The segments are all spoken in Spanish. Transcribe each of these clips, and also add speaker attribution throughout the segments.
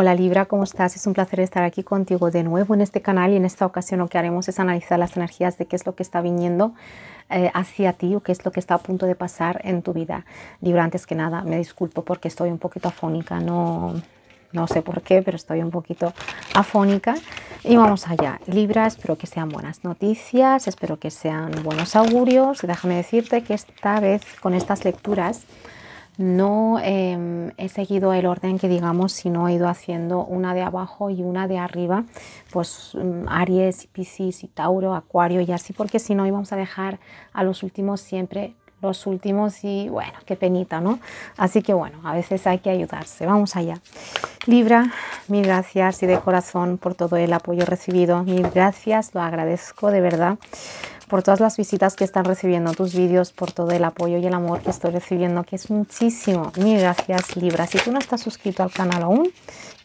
Speaker 1: Hola Libra, ¿cómo estás? Es un placer estar aquí contigo de nuevo en este canal y en esta ocasión lo que haremos es analizar las energías de qué es lo que está viniendo eh, hacia ti o qué es lo que está a punto de pasar en tu vida. Libra, antes que nada, me disculpo porque estoy un poquito afónica, no, no sé por qué, pero estoy un poquito afónica. Y vamos allá. Libra, espero que sean buenas noticias, espero que sean buenos augurios. Déjame decirte que esta vez con estas lecturas no em, he seguido el orden que digamos, sino he ido haciendo una de abajo y una de arriba, pues mm, Aries, Piscis y Tauro, Acuario y así, porque si no íbamos a dejar a los últimos siempre los últimos y bueno, qué penita, ¿no? Así que bueno, a veces hay que ayudarse. Vamos allá. Libra, mil gracias y de corazón por todo el apoyo recibido. Mil gracias, lo agradezco de verdad por todas las visitas que están recibiendo tus vídeos, por todo el apoyo y el amor que estoy recibiendo, que es muchísimo. Mil gracias, Libra. Si tú no estás suscrito al canal aún,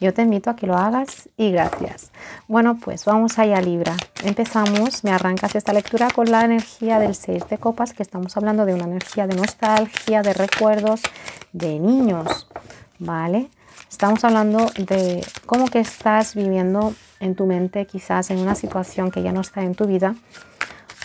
Speaker 1: yo te invito a que lo hagas y gracias. Bueno, pues vamos allá, Libra. Empezamos, me arrancas esta lectura con la energía del 6 de copas, que estamos hablando de una energía de nostalgia, de recuerdos, de niños, ¿vale? Estamos hablando de cómo que estás viviendo en tu mente quizás en una situación que ya no está en tu vida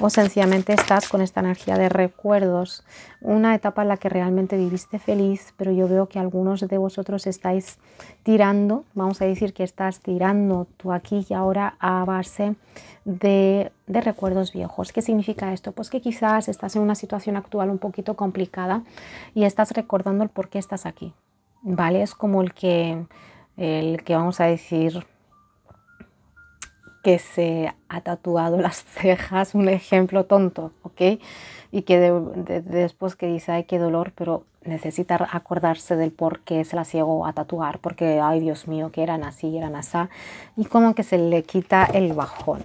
Speaker 1: o sencillamente estás con esta energía de recuerdos, una etapa en la que realmente viviste feliz, pero yo veo que algunos de vosotros estáis tirando, vamos a decir que estás tirando tú aquí y ahora a base de, de recuerdos viejos. ¿Qué significa esto? Pues que quizás estás en una situación actual un poquito complicada y estás recordando el por qué estás aquí, ¿vale? Es como el que, el que vamos a decir que se ha tatuado las cejas, un ejemplo tonto, ¿ok? Y que después que dice, ay, qué dolor, pero necesita acordarse del por qué se las llegó a tatuar, porque, ay, Dios mío, que eran así, eran así, y como que se le quita el bajón.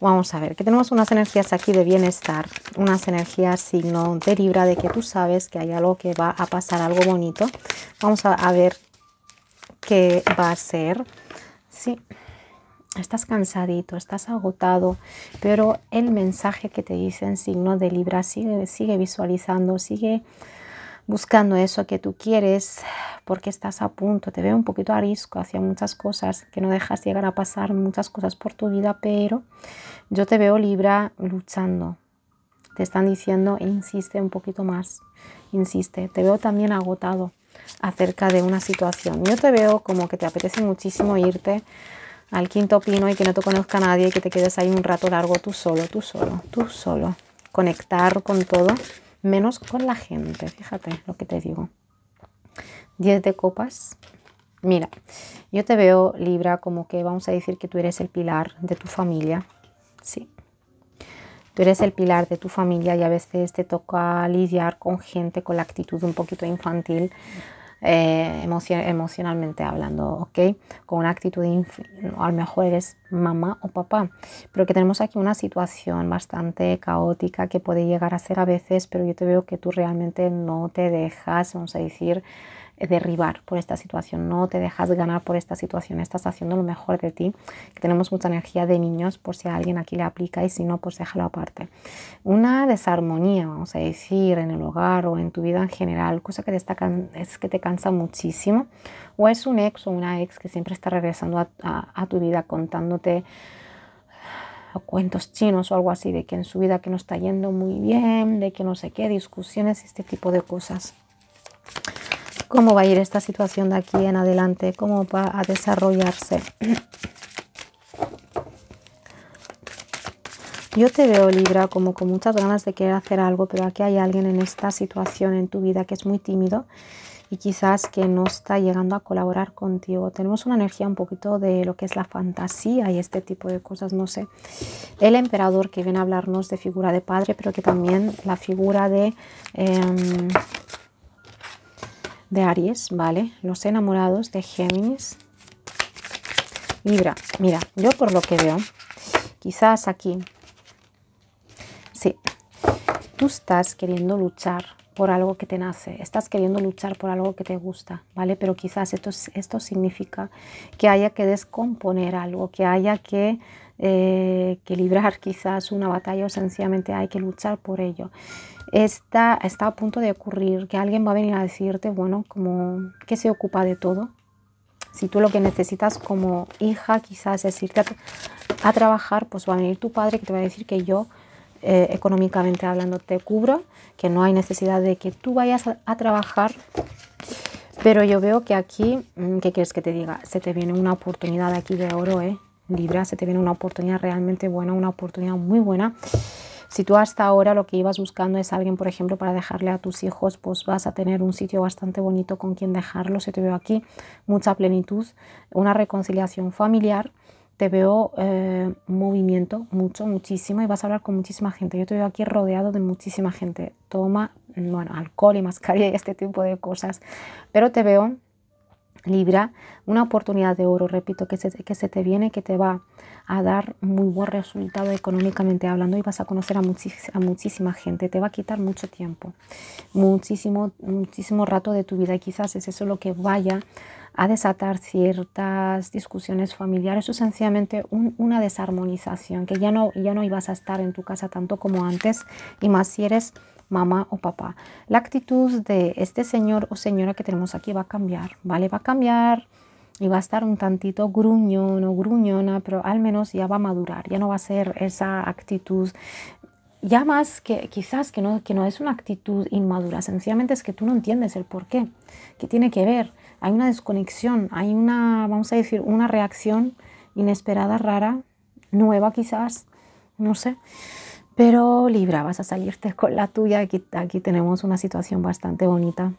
Speaker 1: Vamos a ver, que tenemos unas energías aquí de bienestar, unas energías signo de Libra, de que tú sabes que hay algo que va a pasar, algo bonito. Vamos a, a ver qué va a ser. Sí, estás cansadito, estás agotado, pero el mensaje que te dice en signo de Libra sigue, sigue visualizando, sigue buscando eso que tú quieres porque estás a punto, te veo un poquito arisco hacia muchas cosas que no dejas llegar a pasar, muchas cosas por tu vida, pero yo te veo Libra luchando. Te están diciendo, insiste un poquito más, insiste. Te veo también agotado acerca de una situación. Yo te veo como que te apetece muchísimo irte al quinto pino y que no te conozca nadie y que te quedes ahí un rato largo tú solo, tú solo, tú solo. Conectar con todo, menos con la gente, fíjate lo que te digo. 10 de copas. Mira, yo te veo Libra como que vamos a decir que tú eres el pilar de tu familia. Sí. Tú eres el pilar de tu familia y a veces te toca lidiar con gente con la actitud un poquito infantil. Eh, emocionalmente hablando, ¿ok? Con una actitud, a lo mejor eres mamá o papá, pero que tenemos aquí una situación bastante caótica que puede llegar a ser a veces, pero yo te veo que tú realmente no te dejas, vamos a decir, derribar por esta situación, no te dejas ganar por esta situación, estás haciendo lo mejor de ti, que tenemos mucha energía de niños por si a alguien aquí le aplica y si no, pues déjalo aparte. Una desarmonía, vamos a decir, en el hogar o en tu vida en general, cosa que te, es que te cansa muchísimo, o es un ex o una ex que siempre está regresando a, tu vida contándote cuentos chinos o algo así de que en su vida que no está yendo muy bien, de que no sé qué, discusiones, este tipo de cosas cómo va a ir esta situación de aquí en adelante, cómo va a desarrollarse. Yo te veo, Libra, como con muchas ganas de querer hacer algo, pero aquí hay alguien en esta situación en tu vida que es muy tímido y quizás que no está llegando a colaborar contigo. Tenemos una energía un poquito de lo que es la fantasía y este tipo de cosas, no sé. El emperador que viene a hablarnos de figura de padre, pero que también la figura de... Em, de Aries, ¿vale? Los enamorados de Géminis. Libra, mira, yo por lo que veo, quizás aquí, sí, tú estás queriendo luchar por algo que te nace, estás queriendo luchar por algo que te gusta, ¿vale? Pero quizás esto, esto significa que haya que descomponer algo, que haya que eh, que librar quizás una batalla o sencillamente hay que luchar por ello. Está, está a punto de ocurrir que alguien va a venir a decirte, bueno, como que se ocupa de todo. Si tú lo que necesitas como hija quizás es irte a, trabajar, pues va a venir tu padre que te va a decir que yo eh, económicamente hablando te cubro, que no hay necesidad de que tú vayas a, trabajar pero yo veo que aquí, mm, ¿qué quieres que te diga? Se te viene una oportunidad aquí de oro, ¿eh? Libra, se te viene una oportunidad realmente buena, una oportunidad muy buena. Si tú hasta ahora lo que ibas buscando es alguien, por ejemplo, para dejarle a tus hijos, pues vas a tener un sitio bastante bonito con quien dejarlo. Se te veo aquí mucha plenitud, una reconciliación familiar. Te veo eh, movimiento, mucho, muchísimo, y vas a hablar con muchísima gente. Yo te veo aquí rodeado de muchísima gente. Toma, bueno, alcohol y mascarilla y este tipo de cosas. Pero te veo Libra, una oportunidad de oro, repito, que se, te viene, que te va a dar muy buen resultado económicamente hablando y vas a conocer a, muchísima gente. Te va a quitar mucho tiempo, muchísimo, muchísimo rato de tu vida y quizás es eso lo que vaya a desatar ciertas discusiones familiares o sencillamente una desarmonización, que ya no, ya no ibas a estar en tu casa tanto como antes y más si eres mamá o papá. La actitud de este señor o señora que tenemos aquí va a cambiar, ¿vale? Va a cambiar y va a estar un tantito gruñón o gruñona, pero al menos ya va a madurar, ya no va a ser esa actitud ya más que quizás que no, que no es una actitud inmadura, sencillamente es que tú no entiendes el por qué, que tiene que ver, hay una desconexión, hay una, vamos a decir, una reacción inesperada, rara, nueva quizás, no sé pero Libra, vas a salirte con la tuya. Aquí, tenemos una situación bastante bonita.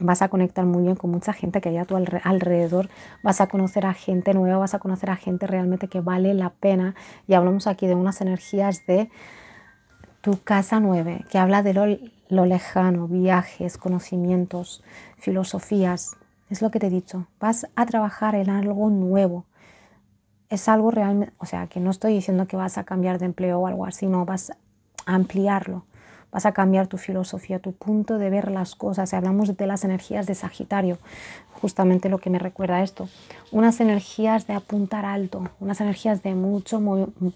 Speaker 1: Vas a conectar muy bien con mucha gente que hay a tu alrededor, vas a conocer a gente nueva, vas a conocer a gente realmente que vale la pena. Y hablamos aquí de unas energías de tu casa 9, que habla de lo lejano, viajes, conocimientos, filosofías. Es lo que te he dicho, vas a trabajar en algo nuevo, es algo realmente, o sea, que no estoy diciendo que vas a cambiar de empleo o algo así, no, vas a ampliarlo, vas a cambiar tu filosofía, tu punto de ver las cosas. Si hablamos de las energías de Sagitario, justamente lo que me recuerda esto, unas energías de apuntar alto, unas energías de mucho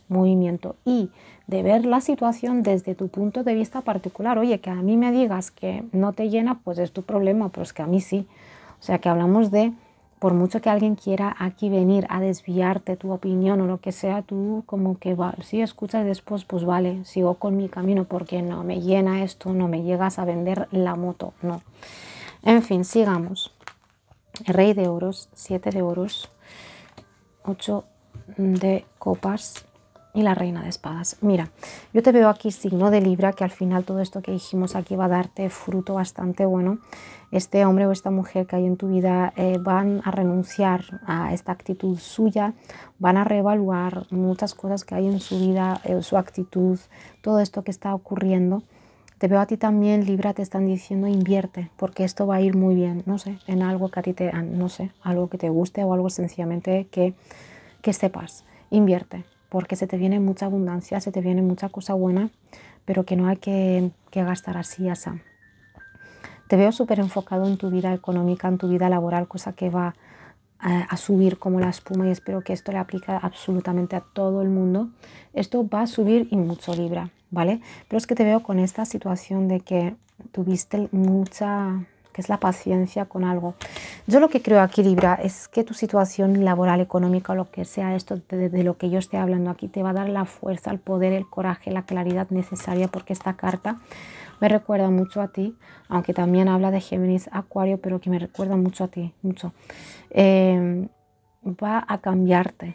Speaker 1: movimiento y de ver la situación desde tu punto de vista particular. Oye, que a mí me digas que no te llena, pues es tu problema, pero es que a mí sí. O sea, que hablamos de por mucho que alguien quiera aquí venir a desviarte tu opinión o lo que sea, tú como que si escuchas después, pues vale, sigo con mi camino porque no me llena esto, no me llegas a vender la moto, no. En fin, sigamos. Rey de oros, siete de oros, 8 de copas, y la reina de espadas. Mira, yo te veo aquí signo de Libra, que al final todo esto que dijimos aquí va a darte fruto bastante bueno. Este hombre o esta mujer que hay en tu vida eh, van a renunciar a esta actitud suya, van a reevaluar muchas cosas que hay en su vida, eh, su actitud, todo esto que está ocurriendo. Te veo a ti también, Libra, te están diciendo invierte, porque esto va a ir muy bien, no sé, en algo que a ti te, ah, no sé, algo que te guste o algo sencillamente que, que sepas. Invierte, porque se te viene mucha abundancia, se te viene mucha cosa buena, pero que no hay que, gastar así, asa. Te veo súper enfocado en tu vida económica, en tu vida laboral, cosa que va a, eh, a, subir como la espuma y espero que esto le aplique absolutamente a todo el mundo. Esto va a subir y mucho Libra, ¿vale? Pero es que te veo con esta situación de que tuviste mucha que es la paciencia con algo. Yo lo que creo aquí, Libra, es que tu situación laboral, económica, lo que sea esto de, lo que yo esté hablando aquí, te va a dar la fuerza, el poder, el coraje, la claridad necesaria, porque esta carta me recuerda mucho a ti, aunque también habla de Géminis, Acuario, pero que me recuerda mucho a ti, mucho. Eh, va a cambiarte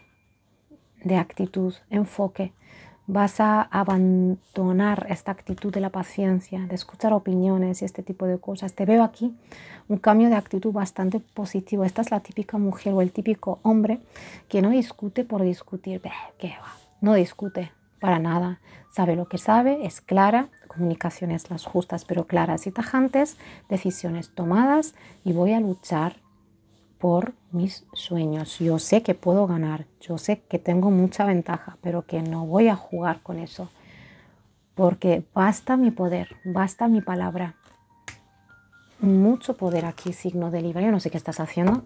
Speaker 1: de actitud, enfoque vas a abandonar esta actitud de la paciencia, de escuchar opiniones y este tipo de cosas. Te veo aquí un cambio de actitud bastante positivo. Esta es la típica mujer o el típico hombre que no discute por discutir. ¿Qué va? No discute para nada. Sabe lo que sabe, es clara, comunicaciones las justas pero claras y tajantes, decisiones tomadas y voy a luchar por mis sueños. Yo sé que puedo ganar, yo sé que tengo mucha ventaja, pero que no voy a jugar con eso. Porque basta mi poder, basta mi palabra. Mucho poder aquí, signo de Libra. Yo no sé qué estás haciendo.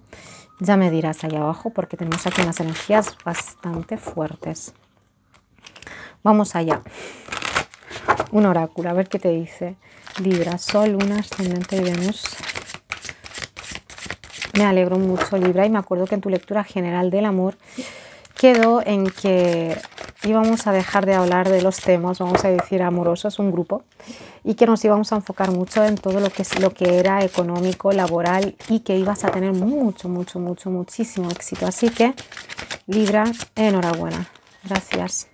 Speaker 1: Ya me dirás allá abajo porque tenemos aquí unas energías bastante fuertes. Vamos allá. Un oráculo, a ver qué te dice. Libra, Sol, Luna, Ascendente, Venus, me alegro mucho, Libra, y me acuerdo que en tu lectura general del amor quedó en que íbamos a dejar de hablar de los temas, vamos a decir amorosos, un grupo, y que nos íbamos a enfocar mucho en todo lo que, lo que era económico, laboral, y que ibas a tener mucho, mucho, mucho, muchísimo éxito. Así que, Libra, enhorabuena. Gracias.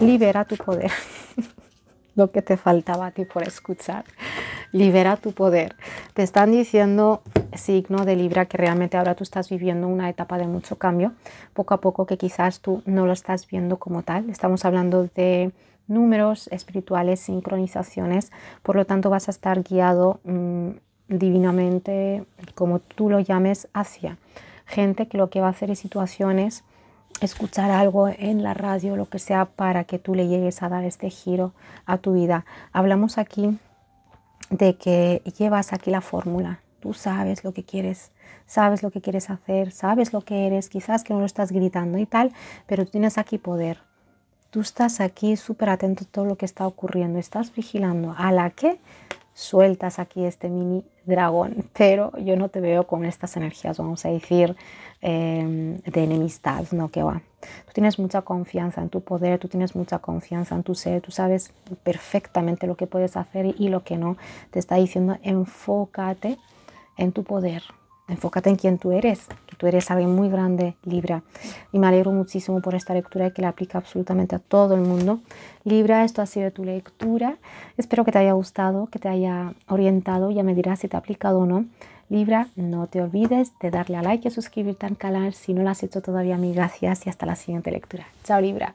Speaker 1: Libera tu poder. lo que te faltaba a ti por escuchar. Libera tu poder. Te están diciendo signo de Libra que realmente ahora tú estás viviendo una etapa de mucho cambio, poco a poco que quizás tú no lo estás viendo como tal. Estamos hablando de números espirituales, sincronizaciones, por lo tanto vas a estar guiado mm, divinamente, como tú lo llames, hacia gente que lo que va a hacer en situaciones, escuchar algo en la radio, lo que sea, para que tú le llegues a dar este giro a tu vida. Hablamos aquí de que llevas aquí la fórmula, Tú sabes lo que quieres, sabes lo que quieres hacer, sabes lo que eres, quizás que no lo estás gritando y tal, pero tú tienes aquí poder. Tú estás aquí súper atento a todo lo que está ocurriendo, estás vigilando a la que sueltas aquí este mini dragón, pero yo no te veo con estas energías, vamos a decir, em, de enemistad, no que va. Tú tienes mucha confianza en tu poder, tú tienes mucha confianza en tu ser, tú sabes perfectamente lo que puedes hacer y lo que no. Te está diciendo enfócate en tu poder. Enfócate en quien tú eres, que tú eres alguien muy grande, Libra. Y me alegro muchísimo por esta lectura que la aplica absolutamente a todo el mundo. Libra, esto ha sido tu lectura. Espero que te haya gustado, que te haya orientado. Ya me dirás si te ha aplicado o no. Libra, no te olvides de darle a like y suscribirte al canal si no lo has hecho todavía, mi gracias y hasta la siguiente lectura. Chao Libra.